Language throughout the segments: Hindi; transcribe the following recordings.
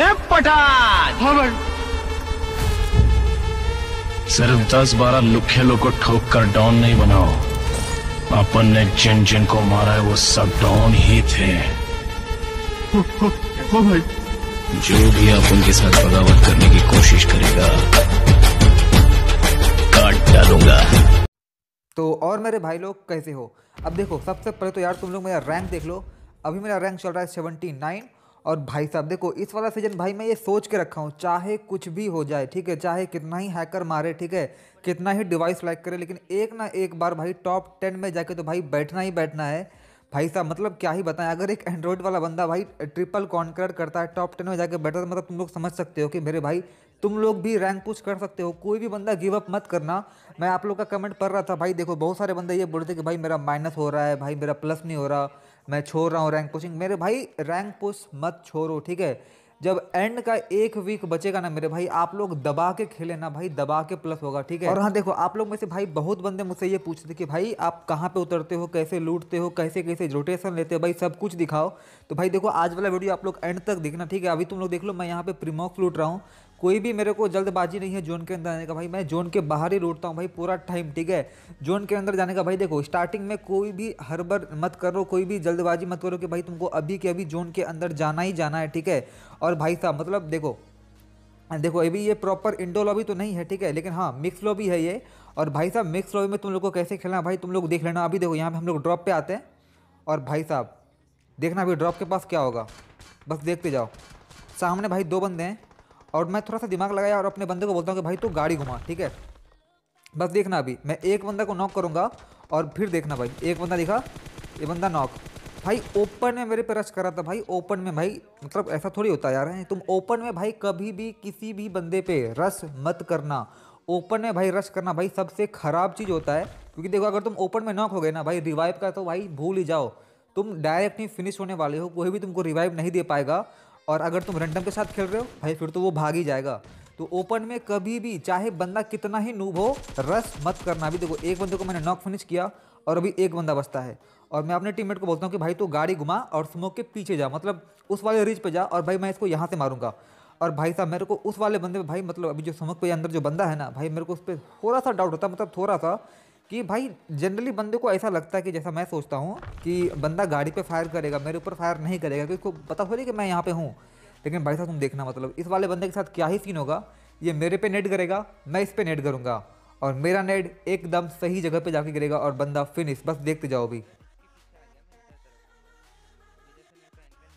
हाँ सिर्फ दस बारह लुखेलों को ठोक कर डॉन नहीं बनाओ अपन ने जिन जिन को मारा है वो सब डॉन ही थे हाँ जो भी आप उनके साथ बगावत करने की कोशिश करेगा काट डालूंगा तो और मेरे भाई लोग कैसे हो अब देखो सबसे पहले तो यार तुम लोग मेरा रैंक देख लो अभी मेरा रैंक चल रहा है सेवेंटी नाइन और भाई साहब देखो इस वाला सीजन भाई मैं ये सोच के रखा हूँ चाहे कुछ भी हो जाए ठीक है चाहे कितना ही हैकर मारे ठीक है कितना ही डिवाइस लाइक करे लेकिन एक ना एक बार भाई टॉप टेन में जाके तो भाई बैठना ही बैठना है भाई साहब मतलब क्या ही बताएं अगर एक एंड्रॉयड वाला बंदा भाई ट्रिपल कॉन्क्रेट करता है टॉप टेन में जाके बैठा तो मतलब तुम लोग समझ सकते हो कि मेरे भाई तुम लोग भी रैंक पुश कर सकते हो कोई भी बंदा गिव अप मत करना मैं आप लोग का कमेंट पढ़ रहा था भाई देखो बहुत सारे बंदे ये बोलते कि भाई मेरा माइनस हो रहा है भाई मेरा प्लस नहीं हो रहा मैं छोड़ रहा हूँ रैंक पुशिंग मेरे भाई रैंक पुश मत छोड़ो ठीक है जब एंड का एक वीक बचेगा ना मेरे भाई आप लोग दबा के खेले ना भाई दबा के प्लस होगा ठीक है और हाँ देखो आप लोग में से भाई बहुत बंदे मुझसे ये पूछते कि भाई आप कहाँ पे उतरते हो कैसे लूटते हो कैसे कैसे रोटेशन लेते हो भाई सब कुछ दिखाओ तो भाई देखो आज वाला वीडियो आप लोग एंड तक देखना ठीक है अभी तुम लोग देख लो मैं यहाँ पे प्रीमॉक्स लूट रहा हूँ कोई भी मेरे को जल्दबाजी नहीं है जोन के अंदर आने का भाई मैं जोन के बाहर ही रोटता हूँ भाई पूरा टाइम ठीक है जोन के अंदर जाने का भाई देखो स्टार्टिंग में कोई भी हरबर मत करो कोई भी जल्दबाजी मत करो कि भाई तुमको अभी के अभी जोन के अंदर जाना ही जाना है ठीक है और भाई साहब मतलब देखो देखो अभी ये प्रॉपर इंडो लॉबी तो नहीं है ठीक है लेकिन हाँ मिक्स लॉबी है ये और भाई साहब मिक्स लॉबी में तुम लोग को कैसे खेलना भाई तुम लोग देख लेना अभी देखो यहाँ पे हम लोग ड्रॉप पे आते हैं और भाई साहब देखना अभी ड्रॉप के पास क्या होगा बस देखते जाओ सामने भाई दो बंदे हैं और मैं थोड़ा सा दिमाग लगाया और अपने बंदे को बोलता हूँ कि भाई तू गाड़ी घुमा ठीक है बस देखना अभी मैं एक बंदा को नॉक करूँगा और फिर देखना भाई एक बंदा दिखा ये बंदा नॉक भाई ओपन में मेरे पे रश करा था भाई ओपन में भाई मतलब ऐसा थोड़ी होता यार है तुम ओपन में भाई कभी भी किसी भी बंदे पे रश मत करना ओपन में भाई रश करना भाई सबसे ख़राब चीज़ होता है क्योंकि देखो अगर तुम ओपन में नॉक हो गए ना भाई रिवाइव का तो भाई भूल ही जाओ तुम डायरेक्ट ही फिनिश होने वाले हो कोई भी तुमको रिवाइव नहीं दे पाएगा और अगर तुम रैंडम के साथ खेल रहे हो भाई फिर तो वो भाग ही जाएगा तो ओपन में कभी भी चाहे बंदा कितना ही नूब हो रस मत करना अभी देखो एक बंदे को मैंने नॉक फिनिश किया और अभी एक बंदा बचता है और मैं अपने टीममेट को बोलता हूँ कि भाई तो गाड़ी घुमा और स्मोक के पीछे जा मतलब उस वाले रिज पे जा और भाई मैं इसको यहाँ से मारूंगा और भाई साहब मेरे को उस वाले बंदे पे भाई मतलब अभी जो स्मोक पे अंदर जो बंदा है ना भाई मेरे को उस पर थोड़ा सा डाउट होता मतलब थोड़ा सा कि भाई जनरली बंदे को ऐसा लगता है कि जैसा मैं सोचता हूँ कि बंदा गाड़ी पे फायर करेगा मेरे ऊपर फायर नहीं करेगा क्योंकि पता थोड़ी कि मैं यहाँ पे हूँ लेकिन भाई साहब तुम देखना मतलब इस वाले बंदे के साथ क्या ही सीन होगा ये मेरे पे नेट करेगा मैं इस पर नेट करूँगा और मेरा नेट एकदम सही जगह पर जाके गिरेगा और बंदा फिनिश बस देखते जाओ भी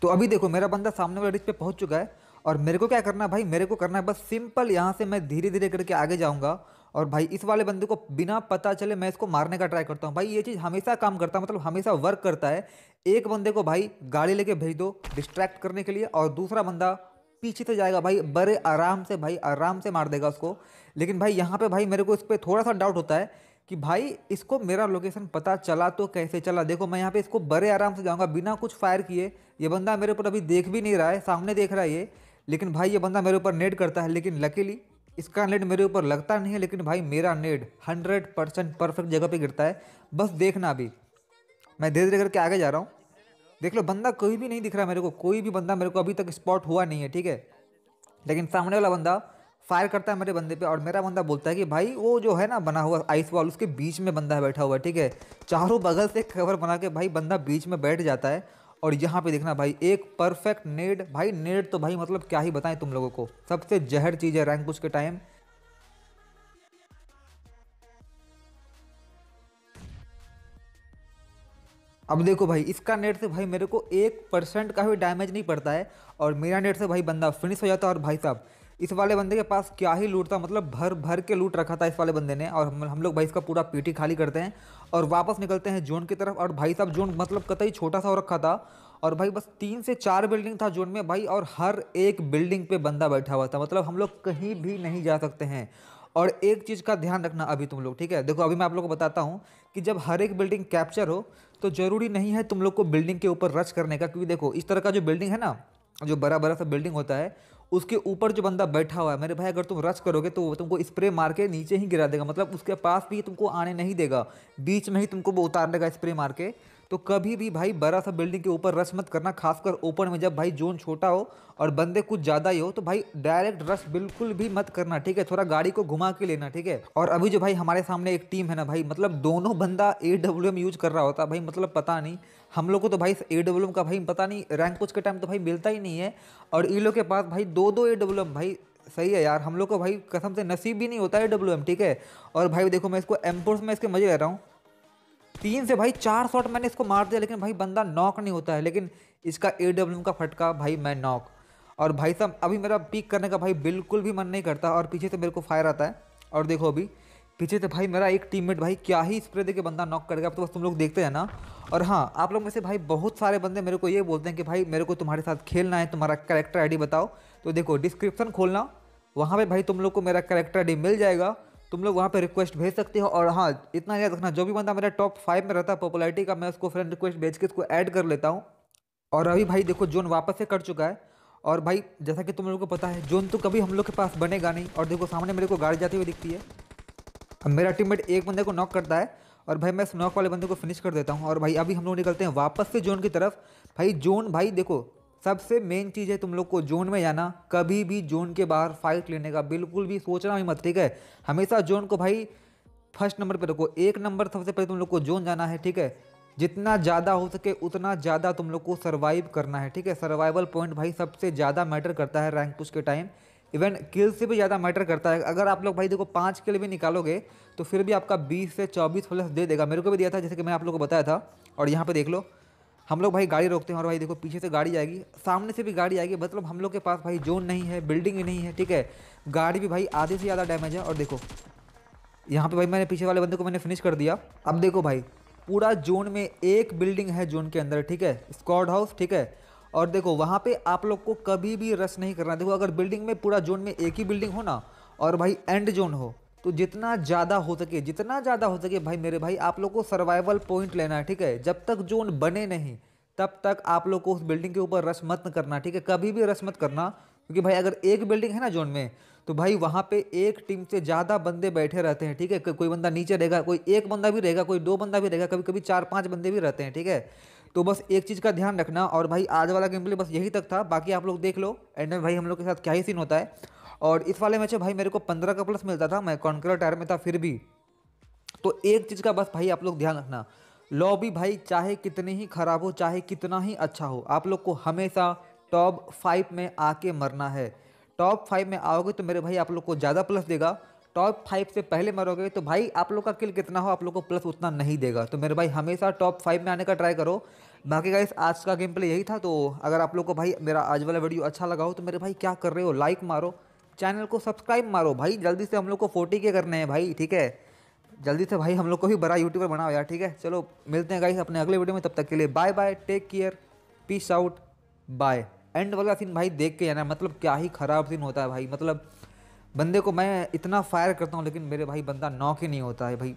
तो अभी देखो मेरा बंदा सामने वाले रिच पे पहुंच चुका है और मेरे को क्या करना है भाई मेरे को करना है बस सिंपल यहाँ से मैं धीरे धीरे करके आगे जाऊँगा और भाई इस वाले बंदे को बिना पता चले मैं इसको मारने का ट्राई करता हूँ भाई ये चीज़ हमेशा काम करता है मतलब हमेशा वर्क करता है एक बंदे को भाई गाड़ी लेके भेज दो डिस्ट्रैक्ट करने के लिए और दूसरा बंदा पीछे से जाएगा भाई बड़े आराम से भाई आराम से मार देगा उसको लेकिन भाई यहाँ पे भाई मेरे को इस पर थोड़ा सा डाउट होता है कि भाई इसको मेरा लोकेशन पता चला तो कैसे चला देखो मैं यहाँ पे इसको बड़े आराम से जाऊँगा बिना कुछ फायर किए ये बंदा मेरे ऊपर अभी देख भी नहीं रहा है सामने देख रहा है ये लेकिन भाई ये बंदा मेरे ऊपर नेट करता है लेकिन लकीली इसका नेट मेरे ऊपर लगता नहीं है लेकिन भाई मेरा नेट हंड्रेड परसेंट परफेक्ट जगह पे गिरता है बस देखना अभी मैं धीरे धीरे करके आगे जा रहा हूँ देख लो बंदा कोई भी नहीं दिख रहा मेरे को कोई भी बंदा मेरे को अभी तक स्पॉट हुआ नहीं है ठीक है लेकिन सामने वाला बंदा फायर करता है मेरे बंदे पे और मेरा बंदा बोलता है कि भाई वो जो है ना बना हुआ आइस वॉल उसके बीच में बंदा है बैठा हुआ है ठीक है चारों बगल से कवर बना के भाई बंदा बीच में बैठ जाता है और यहाँ पे देखना भाई एक परफेक्ट नेड भाई नेड तो भाई मतलब क्या ही बताएं तुम लोगों को सबसे जहर चीज़ है रैंक के टाइम अब देखो भाई इसका नेट से भाई मेरे को एक परसेंट का भी डैमेज नहीं पड़ता है और मेरा नेट से भाई बंदा फिनिश हो जाता है और भाई साहब इस वाले बंदे के पास क्या ही लूट था मतलब भर भर के लूट रखा था इस वाले बंदे ने और हम हम लोग भाई इसका पूरा पीटी खाली करते हैं और वापस निकलते हैं जोन की तरफ और भाई साहब जोन मतलब कतई छोटा सा हो रखा था और भाई बस तीन से चार बिल्डिंग था जोन में भाई और हर एक बिल्डिंग पे बंदा बैठा हुआ था मतलब हम लोग कहीं भी नहीं जा सकते हैं और एक चीज़ का ध्यान रखना अभी तुम लोग ठीक है देखो अभी मैं आप लोग को बताता हूँ कि जब हर एक बिल्डिंग कैप्चर हो तो ज़रूरी नहीं है तुम लोग को बिल्डिंग के ऊपर रश करने का क्योंकि देखो इस तरह का जो बिल्डिंग है ना जो बड़ा बड़ा सा बिल्डिंग होता है उसके ऊपर जो बंदा बैठा हुआ है मेरे भाई अगर तुम रश करोगे तो वो तुमको स्प्रे मार के नीचे ही गिरा देगा मतलब उसके पास भी तुमको आने नहीं देगा बीच में ही तुमको वो उतार देगा स्प्रे मार के तो कभी भी भाई बड़ा सा बिल्डिंग के ऊपर रश मत करना खासकर ओपन में जब भाई जोन छोटा हो और बंदे कुछ ज़्यादा ही हो तो भाई डायरेक्ट रश बिल्कुल भी मत करना ठीक है थोड़ा गाड़ी को घुमा के लेना ठीक है और अभी जो भाई हमारे सामने एक टीम है ना भाई मतलब दोनों बंदा ए डब्ल्यू एम यूज कर रहा होता भाई मतलब पता नहीं हम लोग को तो भाई ए डब्ल्यू एम का भाई पता नहीं रैंक कुछ के टाइम तो भाई मिलता ही नहीं है और ई लोग के पास भाई दो दो ए डब्ल्यू एम भाई सही है यार हम लोग को भाई कसम से नसीब भी नहीं होता है डब्ल्यू एम ठीक है और भाई देखो मैं इसको एम्पोर्स में इसके मजे ले रहा हूँ तीन से भाई चार शॉट मैंने इसको मार दिया लेकिन भाई बंदा नॉक नहीं होता है लेकिन इसका ए डब्ल्यू का फटका भाई मैं नॉक और भाई साहब अभी मेरा पिक करने का भाई बिल्कुल भी मन नहीं करता और पीछे से मेरे को फायर आता है और देखो अभी पीछे से भाई मेरा एक टीममेट भाई क्या ही स्प्रे दे के बंदा नॉक कर गया अब तो बस तुम लोग देखते हैं ना और हाँ आप लोग में से भाई बहुत सारे बंदे मेरे को ये बोलते हैं कि भाई मेरे को तुम्हारे साथ खेलना है तुम्हारा करेक्टर आई बताओ तो देखो डिस्क्रिप्शन खोलना वहाँ पर भाई तुम लोग को मेरा करेक्टर आई मिल जाएगा तुम लोग वहाँ पे रिक्वेस्ट भेज सकते हो और हाँ इतना याद रखना जो भी बंदा मेरा टॉप फाइव में रहता है पॉपुलरिटी का मैं उसको फ्रेंड रिक्वेस्ट भेज के उसको ऐड कर लेता हूँ और अभी भाई देखो जोन वापस से कर चुका है और भाई जैसा कि तुम लोगों को पता है जोन तो कभी हम लोग के पास बनेगा नहीं और देखो सामने मेरे को गाड़ी जाती हुई दिखती है अब मेरा टीम एक बंदे को नॉक करता है और भाई मैं इस नॉक वाले बंदे को फिनिश कर देता हूँ और भाई अभी हम लोग निकलते हैं वापस से जोन की तरफ भाई जोन भाई देखो सबसे मेन चीज़ है तुम लोग को जोन में जाना कभी भी जोन के बाहर फाइट लेने का बिल्कुल भी सोचना भी मत ठीक है हमेशा जोन को भाई फर्स्ट नंबर पर रखो एक नंबर सबसे पहले तुम लोग को जोन जाना है ठीक है जितना ज़्यादा हो सके उतना ज़्यादा तुम लोग को सर्वाइव करना है ठीक है सर्वाइवल पॉइंट भाई सबसे ज़्यादा मैटर करता है रैंक पुश के टाइम इवन किल से भी ज़्यादा मैटर करता है अगर आप लोग भाई देखो पाँच किल भी निकालोगे तो फिर भी आपका बीस से चौबीस प्लस दे देगा मेरे को भी दिया था जैसे कि मैं आप लोग को बताया था और यहाँ पर देख लो हम लोग भाई गाड़ी रोकते हैं और भाई देखो पीछे से गाड़ी आएगी सामने से भी गाड़ी आएगी मतलब हम लोग के पास भाई जोन नहीं है बिल्डिंग भी नहीं है ठीक है गाड़ी भी भाई आधे से ज़्यादा डैमेज है और देखो यहाँ पे भाई मैंने पीछे वाले बंदे को मैंने फिनिश कर दिया अब देखो भाई पूरा जोन में एक बिल्डिंग है जोन के अंदर ठीक है स्कॉड हाउस ठीक है और देखो वहाँ पर आप लोग को कभी भी रस नहीं करना देखो अगर बिल्डिंग में पूरा जोन में एक ही बिल्डिंग हो ना और भाई एंड जोन हो तो जितना ज़्यादा हो सके जितना ज़्यादा हो सके भाई मेरे भाई आप लोग को सर्वाइवल पॉइंट लेना है ठीक है जब तक जोन बने नहीं तब तक आप लोग को उस बिल्डिंग के ऊपर रस मत करना ठीक है कभी भी रस मत करना क्योंकि भाई अगर एक बिल्डिंग है ना जोन में तो भाई वहाँ पे एक टीम से ज़्यादा बंदे बैठे रहते हैं ठीक है कोई बंदा नीचे रहेगा कोई एक बंदा भी रहेगा कोई दो बंदा भी रहेगा कभी कभी चार पाँच बंदे भी रहते हैं ठीक है तो बस एक चीज़ का ध्यान रखना और भाई आज वाला गेम प्ले बस यही तक था बाकी आप लोग देख लो एंड में भाई हम लोग के साथ क्या ही सीन होता है और इस वाले मैच में भाई मेरे को पंद्रह का प्लस मिलता था मैं कॉन्क्रेट टायर में था फिर भी तो एक चीज़ का बस भाई आप लोग ध्यान रखना लॉबी भाई चाहे कितनी ही ख़राब हो चाहे कितना ही अच्छा हो आप लोग को हमेशा टॉप फाइव में आके मरना है टॉप फाइव में आओगे तो मेरे भाई आप लोग को ज़्यादा प्लस देगा टॉप फाइव से पहले मरोगे तो भाई आप लोग का किल कितना हो आप लोग को प्लस उतना नहीं देगा तो मेरे भाई हमेशा टॉप फाइव में आने का ट्राई करो बाकी का आज का गेम प्ले यही था तो अगर आप लोग को भाई मेरा आज वाला वीडियो अच्छा लगा हो तो मेरे भाई क्या कर रहे हो लाइक मारो चैनल को सब्सक्राइब मारो भाई जल्दी से हम लोग को फोर्टी के करने हैं भाई ठीक है जल्दी से भाई हम लोग को भी बड़ा यूट्यूबर बनाओ यार ठीक है चलो मिलते हैं गाइस अपने अगले वीडियो में तब तक के लिए bye bye take care peace out bye end वाला सीन भाई देख के जाना मतलब क्या ही खराब सीन होता है भाई मतलब बंदे को मैं इतना फायर करता हूँ लेकिन मेरे भाई बंदा नॉक ही नहीं होता है भाई